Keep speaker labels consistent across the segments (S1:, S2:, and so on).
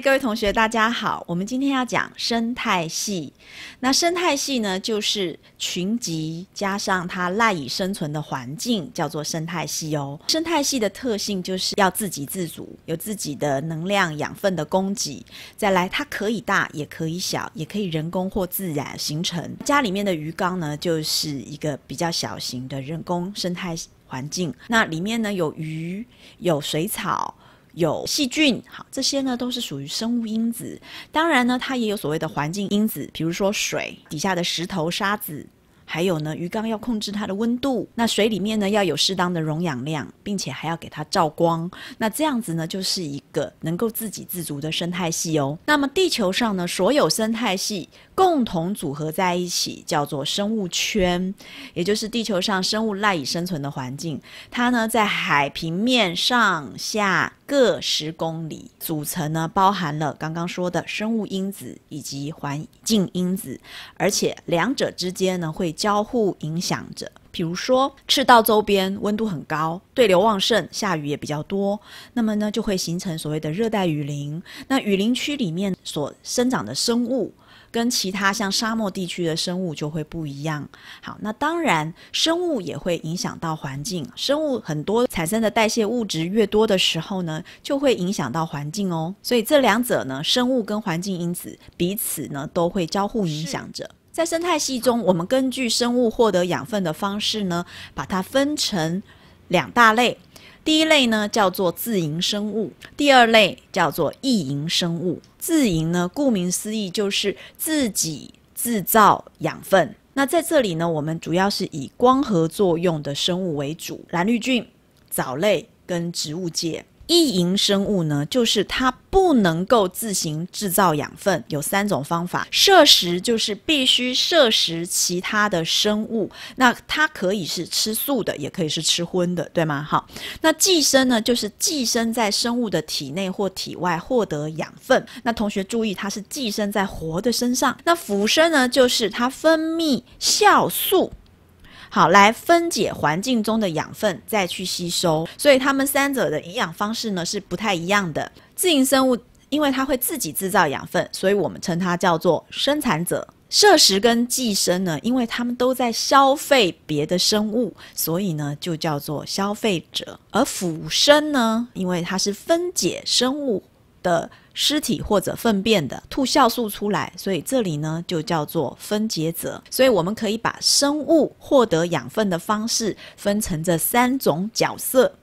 S1: 各位同学，大家好。我们今天要讲生态系。那生态系呢，就是群集加上它赖以生存的环境，叫做生态系哦。生态系的特性就是要自给自足，有自己的能量、养分的供给。再来，它可以大也可以小，也可以人工或自然形成。家里面的鱼缸呢，就是一个比较小型的人工生态环境。那里面呢，有鱼，有水草。有细菌，好，这些呢都是属于生物因子。当然呢，它也有所谓的环境因子，比如说水底下的石头、沙子，还有呢鱼缸要控制它的温度，那水里面呢要有适当的溶氧量，并且还要给它照光。那这样子呢，就是一个能够自给自足的生态系哦。那么地球上呢，所有生态系共同组合在一起，叫做生物圈，也就是地球上生物赖以生存的环境。它呢在海平面上下。各十公里组成呢，包含了刚刚说的生物因子以及环境因子，而且两者之间呢会交互影响着。比如说，赤道周边温度很高，对流旺盛，下雨也比较多，那么呢就会形成所谓的热带雨林。那雨林区里面所生长的生物。跟其他像沙漠地区的生物就会不一样。好，那当然，生物也会影响到环境。生物很多产生的代谢物质越多的时候呢，就会影响到环境哦。所以这两者呢，生物跟环境因子彼此呢都会交互影响着。在生态系中，我们根据生物获得养分的方式呢，把它分成两大类。第一类呢叫做自营生物，第二类叫做异营生物。自营呢，顾名思义就是自己制造养分。那在这里呢，我们主要是以光合作用的生物为主，蓝绿菌、藻类跟植物界。异营生物呢，就是它不能够自行制造养分，有三种方法：摄食就是必须摄食其他的生物，那它可以是吃素的，也可以是吃荤的，对吗？好，那寄生呢，就是寄生在生物的体内或体外获得养分。那同学注意，它是寄生在活的身上。那腐生呢，就是它分泌酵素。好，来分解环境中的养分，再去吸收。所以它们三者的营养方式呢是不太一样的。自营生物，因为它会自己制造养分，所以我们称它叫做生产者。摄食跟寄生呢，因为它们都在消费别的生物，所以呢就叫做消费者。而腐生呢，因为它是分解生物的。尸体或者粪便的吐酵素出来，所以这里呢就叫做分解者。所以我们可以把生物获得养分的方式分成这三种角色。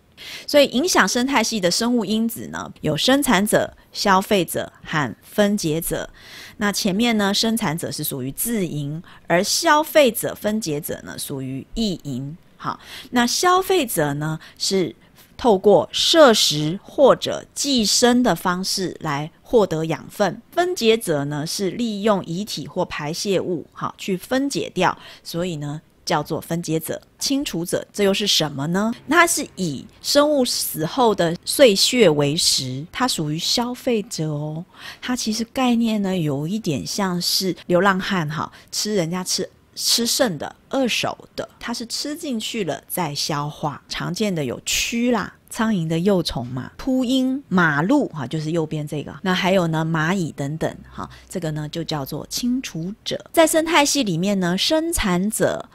S1: 所以影响生态系的生物因子呢，有生产者、消费者和分解者。那前面呢，生产者是属于自营，而消费者、分解者呢属于意营。好，那消费者呢是。透过摄食或者寄生的方式来获得养分，分解者呢是利用遗体或排泄物，好去分解掉，所以呢叫做分解者、清除者。这又是什么呢？它是以生物死后的碎屑为食，它属于消费者哦。它其实概念呢有一点像是流浪汉，哈，吃人家吃。吃剩的、二手的，它是吃进去了再消化。常见的有蛆啦、苍蝇的幼虫嘛、秃鹰、马路哈，就是右边这个。那还有呢，蚂蚁等等哈，这个呢就叫做清除者。在生态系里面呢，生产者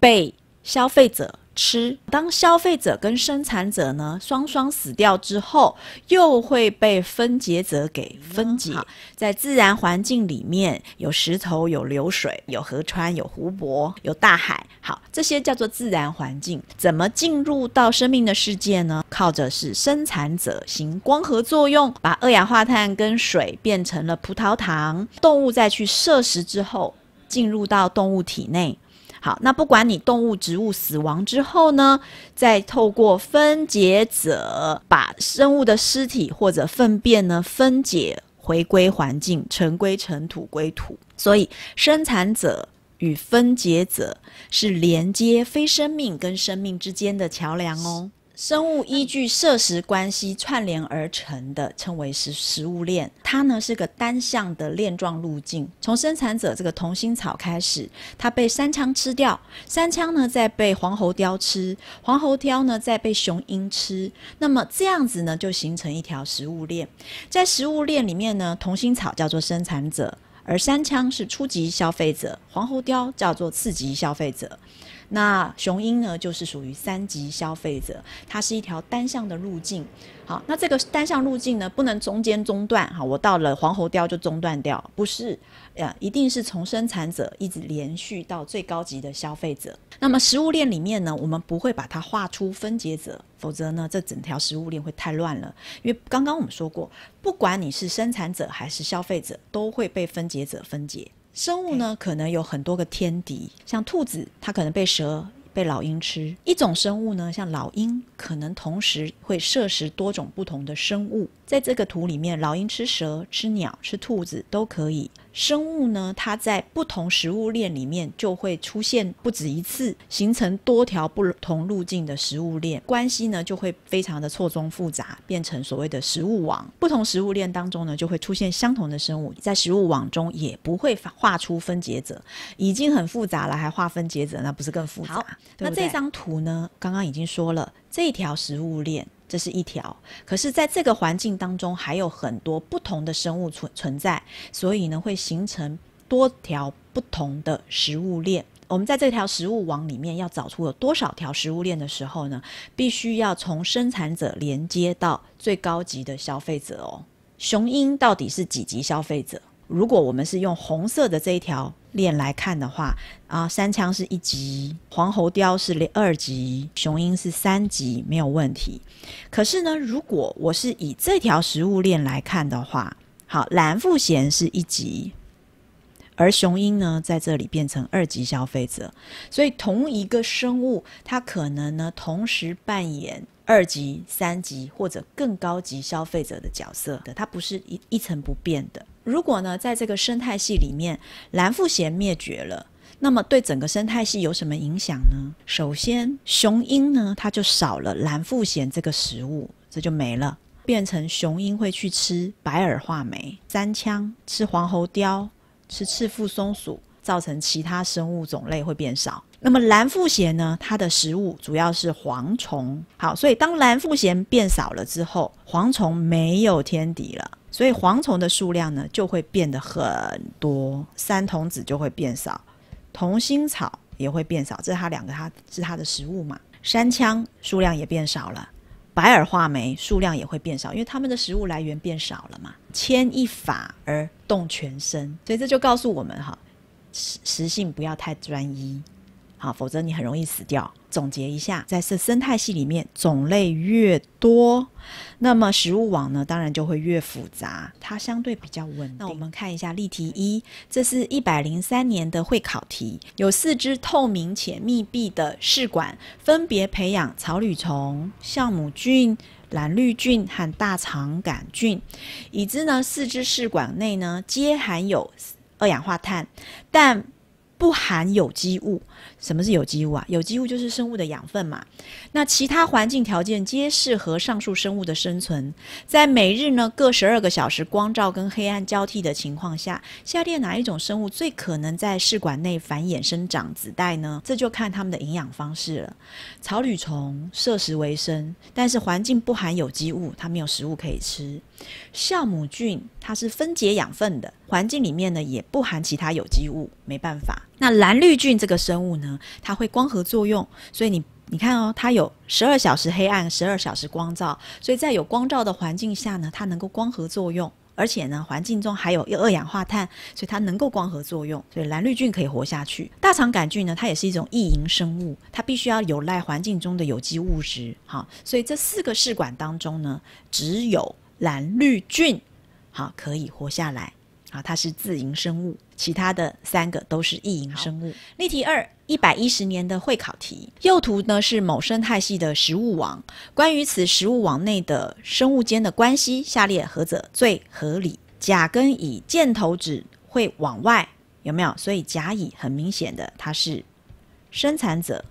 S1: 被消费者。吃，当消费者跟生产者呢双双死掉之后，又会被分解者给分解。在自然环境里面有石头、有流水、有河川、有湖泊、有大海，好，这些叫做自然环境。怎么进入到生命的世界呢？靠着是生产者行光合作用，把二氧化碳跟水变成了葡萄糖。动物再去摄食之后，进入到动物体内。好，那不管你动物、植物死亡之后呢，再透过分解者把生物的尸体或者粪便呢分解，回归环境，尘归尘，土归土。所以，生产者与分解者是连接非生命跟生命之间的桥梁哦。生物依据摄食关系串联而成的称为食食物链，它呢是个单向的链状路径。从生产者这个同心草开始，它被山腔吃掉，山腔呢再被黄喉貂吃，黄喉貂呢再被雄鹰吃，那么这样子呢就形成一条食物链。在食物链里面呢，同心草叫做生产者，而山腔是初级消费者，黄喉貂叫做次级消费者。那雄鹰呢，就是属于三级消费者，它是一条单向的路径。好，那这个单向路径呢，不能中间中断。好，我到了黄喉貂就中断掉，不是，呃，一定是从生产者一直连续到最高级的消费者。那么食物链里面呢，我们不会把它画出分解者，否则呢，这整条食物链会太乱了。因为刚刚我们说过，不管你是生产者还是消费者，都会被分解者分解。生物呢，可能有很多个天敌，像兔子，它可能被蛇、被老鹰吃。一种生物呢，像老鹰，可能同时会摄食多种不同的生物。在这个图里面，老鹰吃蛇、吃鸟、吃兔子都可以。生物呢，它在不同食物链里面就会出现不止一次，形成多条不同路径的食物链关系呢，就会非常的错综复杂，变成所谓的食物网。不同食物链当中呢，就会出现相同的生物，在食物网中也不会画出分解者，已经很复杂了，还画分解者，那不是更复杂？好，那这张图呢，刚刚已经说了这条食物链。这是一条，可是，在这个环境当中还有很多不同的生物存存在，所以呢，会形成多条不同的食物链。我们在这条食物网里面要找出有多少条食物链的时候呢，必须要从生产者连接到最高级的消费者哦。雄鹰到底是几级消费者？如果我们是用红色的这一条链来看的话，啊，山枪是一级，黄喉貂是二级，雄鹰是三级，没有问题。可是呢，如果我是以这条食物链来看的话，好，蓝腹贤是一级，而雄鹰呢在这里变成二级消费者。所以同一个生物，它可能呢同时扮演二级、三级或者更高级消费者的角色的，它不是一一成不变的。如果呢，在这个生态系里面，蓝腹鹇灭绝了，那么对整个生态系有什么影响呢？首先，雄鹰呢，它就少了蓝腹鹇这个食物，这就没了，变成雄鹰会去吃白耳画眉、粘枪、吃黄喉貂、吃赤腹松鼠，造成其他生物种类会变少。那么蓝腹鹇呢，它的食物主要是蝗虫，好，所以当蓝腹鹇变少了之后，蝗虫没有天敌了。所以蝗虫的数量呢就会变得很多，三童子就会变少，同心草也会变少，这是它两个，它是它的食物嘛。山羌数量也变少了，白耳画眉数量也会变少，因为它们的食物来源变少了嘛。牵一发而动全身，所以这就告诉我们哈，食食性不要太专一，好，否则你很容易死掉。总结一下，在生生态系里面，种类越多，那么食物网呢，当然就会越复杂，它相对比较稳定。那我们看一下例题一，这是一百零三年的会考题，有四支透明且密闭的试管，分别培养草履虫、酵母菌、蓝绿菌和大肠杆菌。已知呢，四支试管内呢，皆含有二氧化碳，但不含有机物。什么是有机物啊？有机物就是生物的养分嘛。那其他环境条件皆适合上述生物的生存，在每日呢各十二个小时光照跟黑暗交替的情况下，下列哪一种生物最可能在试管内繁衍生长子代呢？这就看它们的营养方式了。草履虫摄食为生，但是环境不含有机物，它没有食物可以吃。酵母菌它是分解养分的，环境里面呢也不含其他有机物，没办法。那蓝绿菌这个生物呢，它会光合作用，所以你你看哦，它有十二小时黑暗，十二小时光照，所以在有光照的环境下呢，它能够光合作用，而且呢，环境中还有二氧化碳，所以它能够光合作用，所以蓝绿菌可以活下去。大肠杆菌呢，它也是一种异营生物，它必须要有赖环境中的有机物质，好，所以这四个试管当中呢，只有蓝绿菌，好，可以活下来，好，它是自营生物。其他的三个都是异营生物。例题二，一百一十年的会考题。右图呢是某生态系的食物网。关于此食物网内的生物间的关系，下列何者最合理？甲跟乙箭头指会往外，有没有？所以甲乙很明显的，它是生产者。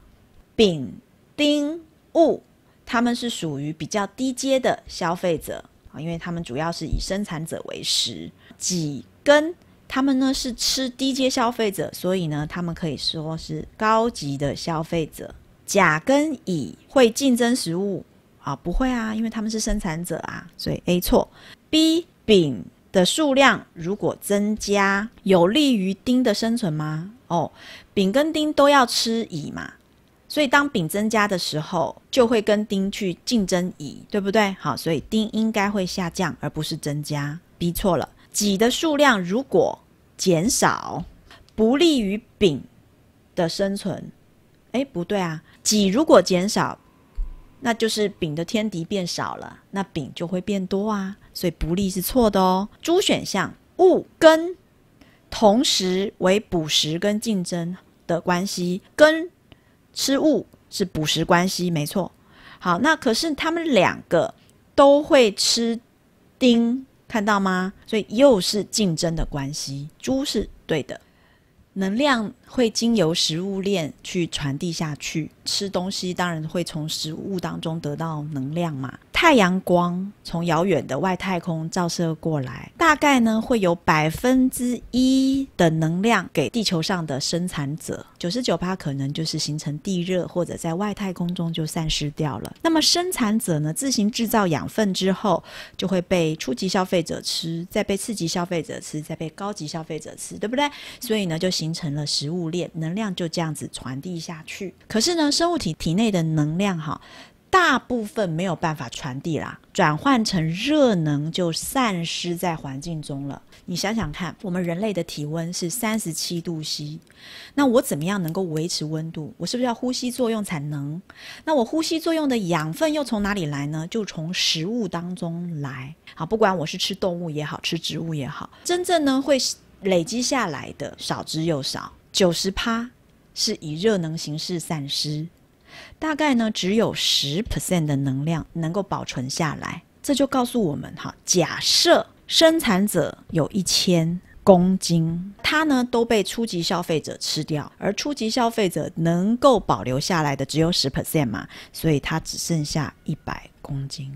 S1: 丙、丁、戊，他们是属于比较低阶的消费者啊，因为他们主要是以生产者为食。己跟他们呢是吃低阶消费者，所以呢他们可以说是高级的消费者。甲跟乙会竞争食物啊？不会啊，因为他们是生产者啊，所以 A 错。B 丙的数量如果增加，有利于丁的生存吗？哦，丙跟丁都要吃乙嘛，所以当丙增加的时候，就会跟丁去竞争乙，对不对？好，所以丁应该会下降，而不是增加。B 错了。己的数量如果减少，不利于丙的生存，哎，不对啊！己如果减少，那就是丙的天敌变少了，那丙就会变多啊，所以不利是错的哦。猪选项戊跟同时为捕食跟竞争的关系，跟吃戊是捕食关系，没错。好，那可是他们两个都会吃丁。看到吗？所以又是竞争的关系。猪是对的，能量会经由食物链去传递下去。吃东西当然会从食物当中得到能量嘛。太阳光从遥远的外太空照射过来，大概呢会有百分之一的能量给地球上的生产者，九十九趴可能就是形成地热或者在外太空中就散失掉了。那么生产者呢自行制造养分之后，就会被初级消费者吃，再被次级消费者吃，再被高级消费者吃，对不对？所以呢就形成了食物链，能量就这样子传递下去。可是呢生物体体内的能量哈。大部分没有办法传递啦，转换成热能就散失在环境中了。你想想看，我们人类的体温是三十七度 C，那我怎么样能够维持温度？我是不是要呼吸作用才能？那我呼吸作用的养分又从哪里来呢？就从食物当中来。好，不管我是吃动物也好，吃植物也好，真正呢会累积下来的少之又少，九十趴是以热能形式散失。大概呢，只有十 percent 的能量能够保存下来，这就告诉我们哈，假设生产者有一千公斤，它呢都被初级消费者吃掉，而初级消费者能够保留下来的只有十 percent 嘛，所以它只剩下一百公斤。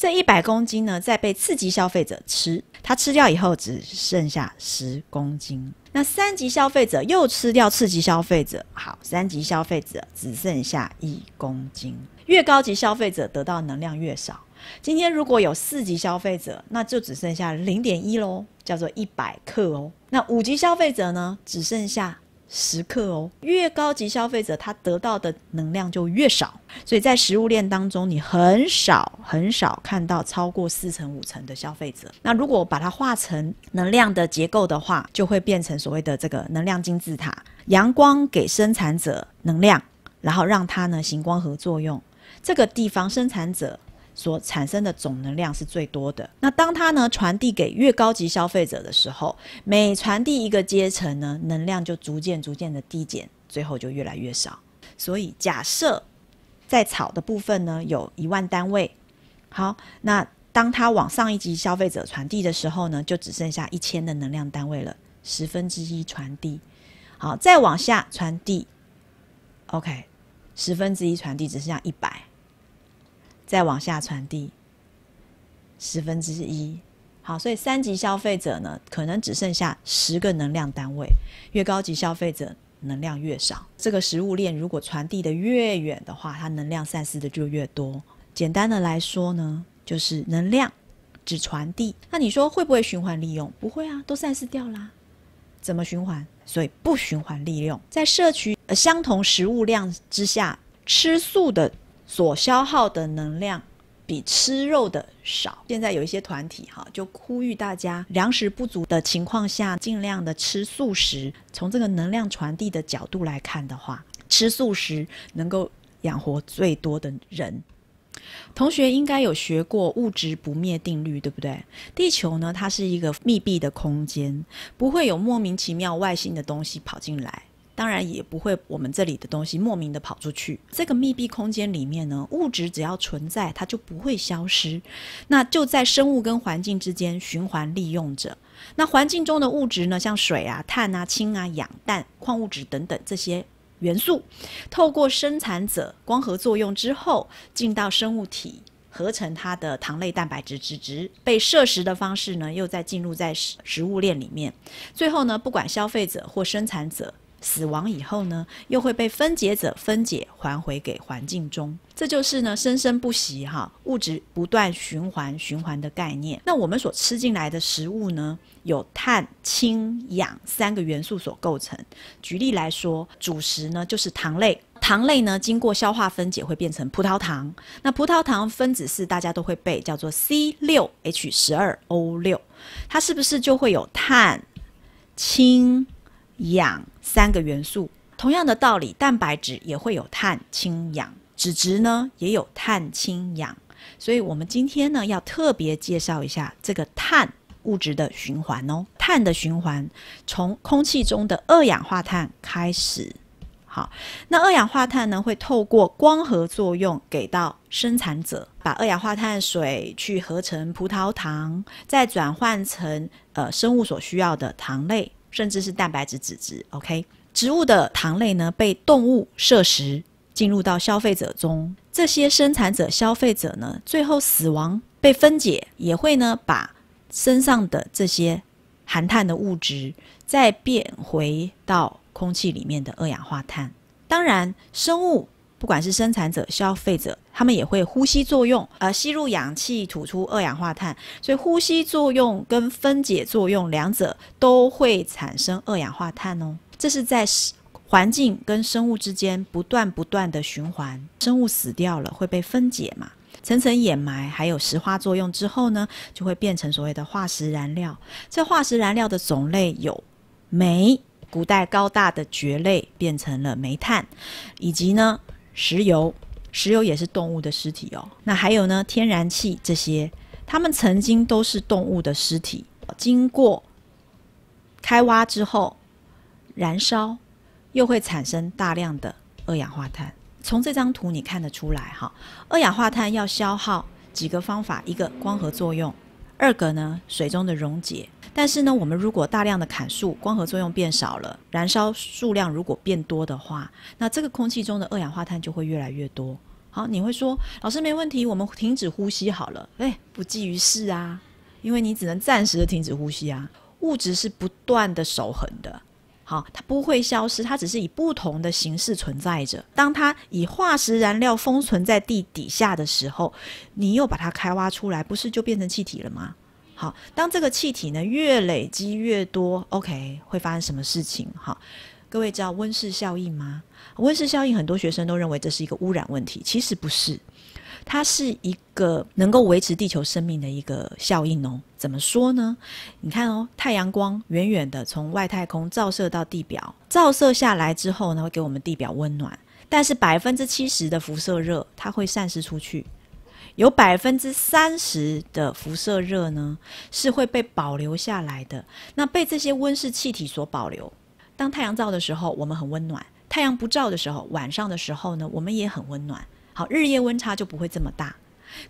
S1: 这一百公斤呢，在被刺级消费者吃，他吃掉以后只剩下十公斤。那三级消费者又吃掉刺级消费者，好，三级消费者只剩下一公斤。越高级消费者得到能量越少。今天如果有四级消费者，那就只剩下零点一喽，叫做一百克哦。那五级消费者呢，只剩下。时刻哦，越高级消费者他得到的能量就越少，所以在食物链当中，你很少很少看到超过四成五成的消费者。那如果把它化成能量的结构的话，就会变成所谓的这个能量金字塔。阳光给生产者能量，然后让它呢行光合作用，这个地方生产者。所产生的总能量是最多的。那当它呢传递给越高级消费者的时候，每传递一个阶层呢，能量就逐渐逐渐的递减，最后就越来越少。所以假设在草的部分呢有一万单位，好，那当它往上一级消费者传递的时候呢，就只剩下一千的能量单位了，十分之一传递。好，再往下传递，OK，十分之一传递，只剩下一百。再往下传递十分之一，好，所以三级消费者呢，可能只剩下十个能量单位。越高级消费者能量越少。这个食物链如果传递的越远的话，它能量散失的就越多。简单的来说呢，就是能量只传递。那你说会不会循环利用？不会啊，都散失掉啦，怎么循环？所以不循环利用。在摄取相同食物量之下，吃素的。所消耗的能量比吃肉的少。现在有一些团体哈，就呼吁大家，粮食不足的情况下，尽量的吃素食。从这个能量传递的角度来看的话，吃素食能够养活最多的人。同学应该有学过物质不灭定律，对不对？地球呢，它是一个密闭的空间，不会有莫名其妙外星的东西跑进来。当然也不会，我们这里的东西莫名的跑出去。这个密闭空间里面呢，物质只要存在，它就不会消失。那就在生物跟环境之间循环利用着。那环境中的物质呢，像水啊、碳啊、氢啊、氧、氮、矿物质等等这些元素，透过生产者光合作用之后，进到生物体，合成它的糖类、蛋白质、脂质，被摄食的方式呢，又再进入在食物链里面。最后呢，不管消费者或生产者。死亡以后呢，又会被分解者分解，还回给环境中。这就是呢生生不息哈，物质不断循环循环的概念。那我们所吃进来的食物呢，有碳、氢、氧三个元素所构成。举例来说，主食呢就是糖类，糖类呢经过消化分解会变成葡萄糖。那葡萄糖分子式大家都会背，叫做 C 六 H 十二 O 六，它是不是就会有碳、氢？氧三个元素，同样的道理，蛋白质也会有碳、氢、氧，脂质呢也有碳、氢、氧。所以，我们今天呢要特别介绍一下这个碳物质的循环哦。碳的循环从空气中的二氧化碳开始，好，那二氧化碳呢会透过光合作用给到生产者，把二氧化碳、水去合成葡萄糖，再转换成呃生物所需要的糖类。甚至是蛋白质、脂质，OK，植物的糖类呢被动物摄食，进入到消费者中，这些生产者、消费者呢，最后死亡被分解，也会呢把身上的这些含碳的物质再变回到空气里面的二氧化碳。当然，生物。不管是生产者、消费者，他们也会呼吸作用，呃，吸入氧气，吐出二氧化碳。所以呼吸作用跟分解作用两者都会产生二氧化碳哦。这是在环境跟生物之间不断不断的循环。生物死掉了会被分解嘛，层层掩埋，还有石化作用之后呢，就会变成所谓的化石燃料。这化石燃料的种类有煤，古代高大的蕨类变成了煤炭，以及呢。石油，石油也是动物的尸体哦。那还有呢，天然气这些，它们曾经都是动物的尸体，经过开挖之后，燃烧又会产生大量的二氧化碳。从这张图你看得出来哈，二氧化碳要消耗几个方法：一个光合作用，二个呢水中的溶解。但是呢，我们如果大量的砍树，光合作用变少了，燃烧数量如果变多的话，那这个空气中的二氧化碳就会越来越多。好，你会说，老师没问题，我们停止呼吸好了，哎，不济于事啊，因为你只能暂时的停止呼吸啊。物质是不断的守恒的，好，它不会消失，它只是以不同的形式存在着。当它以化石燃料封存在地底下的时候，你又把它开挖出来，不是就变成气体了吗？好，当这个气体呢越累积越多，OK，会发生什么事情？好，各位知道温室效应吗？温室效应很多学生都认为这是一个污染问题，其实不是，它是一个能够维持地球生命的一个效应哦。怎么说呢？你看哦，太阳光远远的从外太空照射到地表，照射下来之后呢，会给我们地表温暖，但是百分之七十的辐射热它会散失出去。有百分之三十的辐射热呢，是会被保留下来的。那被这些温室气体所保留。当太阳照的时候，我们很温暖；太阳不照的时候，晚上的时候呢，我们也很温暖。好，日夜温差就不会这么大。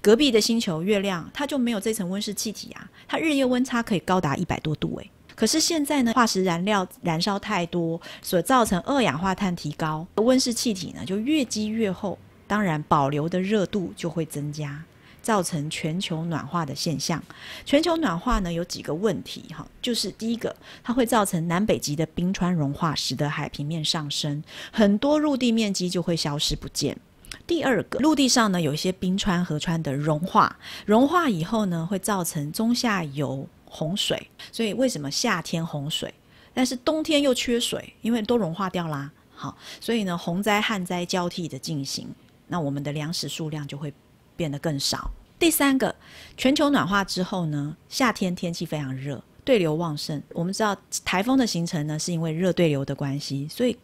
S1: 隔壁的星球月亮，它就没有这层温室气体啊，它日夜温差可以高达一百多度诶，可是现在呢，化石燃料燃烧太多，所造成二氧化碳提高，温室气体呢就越积越厚。当然，保留的热度就会增加，造成全球暖化的现象。全球暖化呢，有几个问题哈，就是第一个，它会造成南北极的冰川融化，使得海平面上升，很多陆地面积就会消失不见。第二个，陆地上呢有一些冰川河川的融化，融化以后呢，会造成中下游洪水。所以为什么夏天洪水，但是冬天又缺水？因为都融化掉啦。好，所以呢，洪灾旱灾交替的进行。那我们的粮食数量就会变得更少。第三个，全球暖化之后呢，夏天天气非常热，对流旺盛。我们知道台风的形成呢，是因为热对流的关系，所以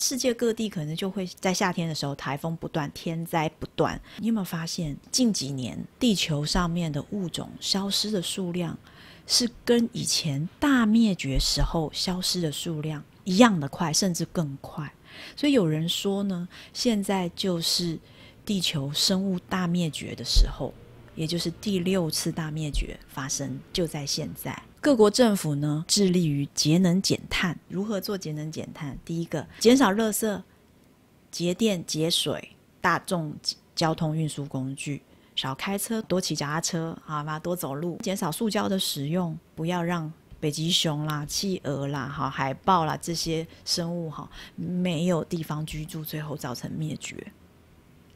S1: 世界各地可能就会在夏天的时候台风不断，天灾不断。你有没有发现近几年地球上面的物种消失的数量，是跟以前大灭绝时候消失的数量一样的快，甚至更快？所以有人说呢，现在就是地球生物大灭绝的时候，也就是第六次大灭绝发生就在现在。各国政府呢致力于节能减碳，如何做节能减碳？第一个，减少热色，节电节水，大众交通运输工具少开车，多骑脚踏车好吧，多走路，减少塑胶的使用，不要让。北极熊啦、企鹅啦、哈海豹啦这些生物哈没有地方居住，最后造成灭绝。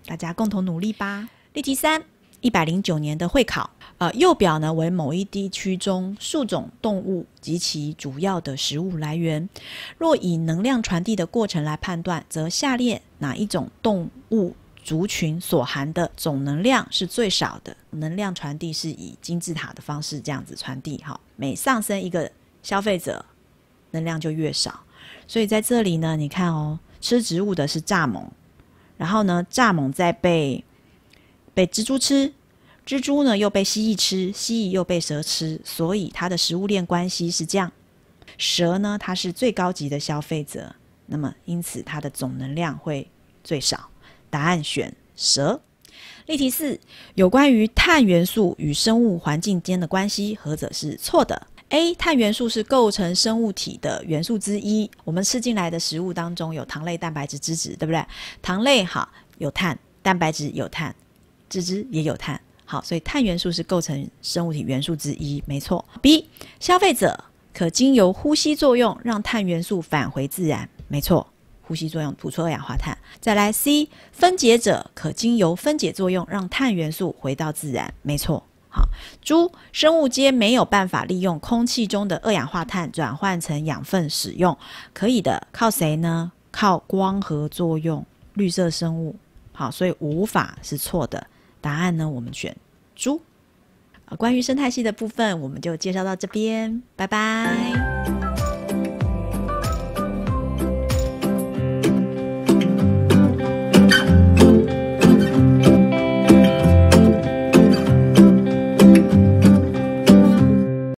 S1: 大家共同努力吧。例题三，一百零九年的会考，呃右表呢为某一地区中数种动物及其主要的食物来源。若以能量传递的过程来判断，则下列哪一种动物？族群所含的总能量是最少的，能量传递是以金字塔的方式这样子传递。哈，每上升一个消费者，能量就越少。所以在这里呢，你看哦，吃植物的是蚱蜢，然后呢，蚱蜢在被被蜘蛛吃，蜘蛛呢又被蜥蜴吃，蜥蜴又被蛇吃，所以它的食物链关系是这样。蛇呢，它是最高级的消费者，那么因此它的总能量会最少。答案选蛇。例题四，有关于碳元素与生物环境间的关系，何者是错的？A. 碳元素是构成生物体的元素之一。我们吃进来的食物当中有糖类、蛋白质、脂质，对不对？糖类好有碳，蛋白质有碳，脂质也有碳。好，所以碳元素是构成生物体元素之一，没错。B. 消费者可经由呼吸作用让碳元素返回自然，没错。呼吸作用吐出二氧化碳，再来 C 分解者可经由分解作用让碳元素回到自然，没错。好，猪生物间没有办法利用空气中的二氧化碳转换成养分使用，可以的，靠谁呢？靠光合作用，绿色生物。好，所以无法是错的，答案呢？我们选猪。关于生态系的部分，我们就介绍到这边，拜拜。